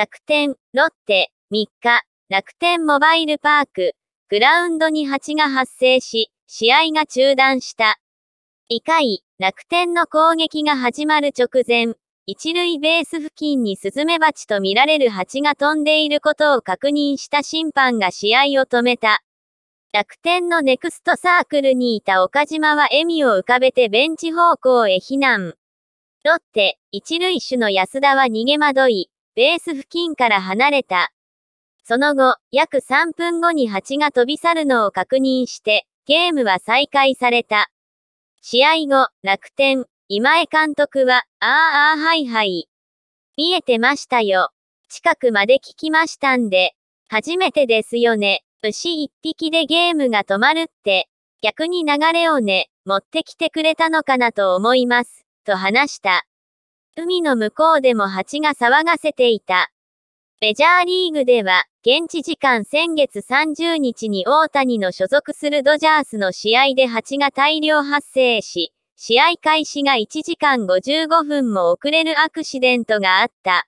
楽天、ロッテ、3日、楽天モバイルパーク、グラウンドに蜂が発生し、試合が中断した。以下位、楽天の攻撃が始まる直前、一塁ベース付近にスズメバチとみられる蜂が飛んでいることを確認した審判が試合を止めた。楽天のネクストサークルにいた岡島は笑みを浮かべてベンチ方向へ避難。ロッテ、一塁手の安田は逃げ惑い、ベース付近から離れた。その後、約3分後に蜂が飛び去るのを確認して、ゲームは再開された。試合後、楽天、今江監督は、あーあーはいはい。見えてましたよ。近くまで聞きましたんで。初めてですよね。牛一匹でゲームが止まるって。逆に流れをね、持ってきてくれたのかなと思います。と話した。海の向こうでも蜂が騒がせていた。メジャーリーグでは、現地時間先月30日に大谷の所属するドジャースの試合で蜂が大量発生し、試合開始が1時間55分も遅れるアクシデントがあった。